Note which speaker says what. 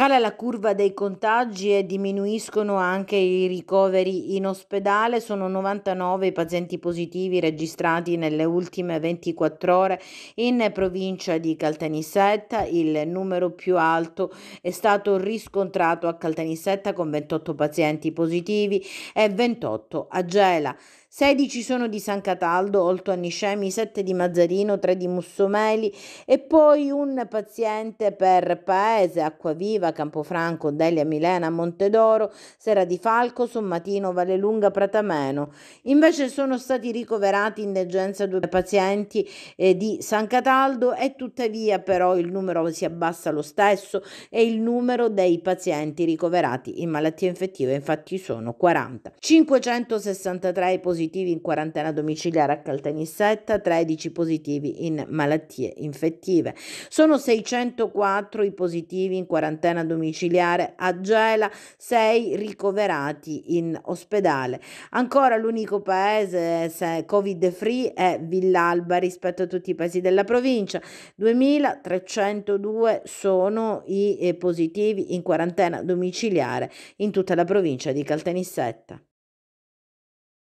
Speaker 1: Cala la curva dei contagi e diminuiscono anche i ricoveri in ospedale, sono 99 i pazienti positivi registrati nelle ultime 24 ore in provincia di Caltanissetta, il numero più alto è stato riscontrato a Caltanissetta con 28 pazienti positivi e 28 a Gela. 16 sono di San Cataldo, 8 a Niscemi, 7 di Mazzarino, 3 di Mussomeli e poi un paziente per Paese, Acquaviva, Campofranco, Delia Milena, Montedoro, Sera di Falco, Sommatino, Vallelunga, Pratameno. Invece sono stati ricoverati in degenza due pazienti eh, di San Cataldo e tuttavia però il numero si abbassa lo stesso e il numero dei pazienti ricoverati in malattia infettiva infatti sono 40. 563 i positivi positivi in quarantena domiciliare a Caltanissetta, 13 positivi in malattie infettive. Sono 604 i positivi in quarantena domiciliare a Gela, 6 ricoverati in ospedale. Ancora l'unico paese covid free è Villalba rispetto a tutti i paesi della provincia. 2302 sono i eh, positivi in quarantena domiciliare in tutta la provincia di Caltanissetta.